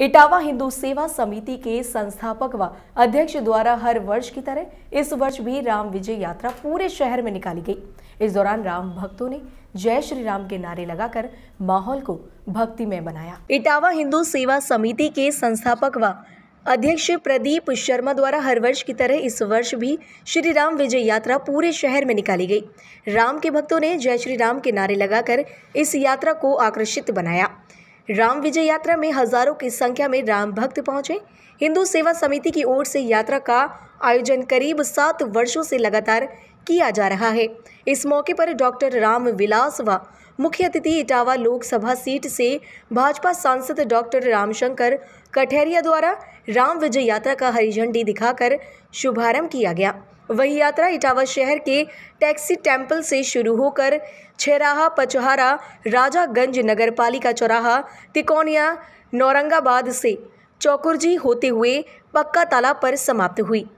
इटावा हिंदू सेवा समिति के संस्थापक व अध्यक्ष द्वारा हर वर्ष की तरह इस वर्ष भी राम विजय यात्रा पूरे शहर में निकाली गई इस दौरान राम भक्तों ने जय श्री राम के नारे लगाकर माहौल को भक्तिमय बनाया इटावा हिंदू सेवा समिति के संस्थापक व अध्यक्ष प्रदीप शर्मा द्वारा हर वर्ष की तरह इस वर्ष भी श्री राम विजय यात्रा पूरे शहर में निकाली गई राम के भक्तों ने जय श्री राम के नारे लगाकर इस यात्रा को आकर्षित बनाया राम विजय यात्रा में हजारों की संख्या में राम भक्त पहुंचे हिंदू सेवा समिति की ओर से यात्रा का आयोजन करीब सात वर्षों से लगातार किया जा रहा है इस मौके पर डॉक्टर राम विलास व मुख्य अतिथि इटावा लोकसभा सीट से भाजपा सांसद डॉक्टर रामशंकर कठेरिया द्वारा राम विजय यात्रा का हरी झंडी दिखाकर शुभारंभ किया गया वही यात्रा इटावा शहर के टैक्सी टेम्पल से शुरू होकर छेराहा पचहारा राजागंज नगर पालिका चौराहा तिकोनिया नौरंगाबाद से चौकुरजी होते हुए पक्का तालाब पर समाप्त हुई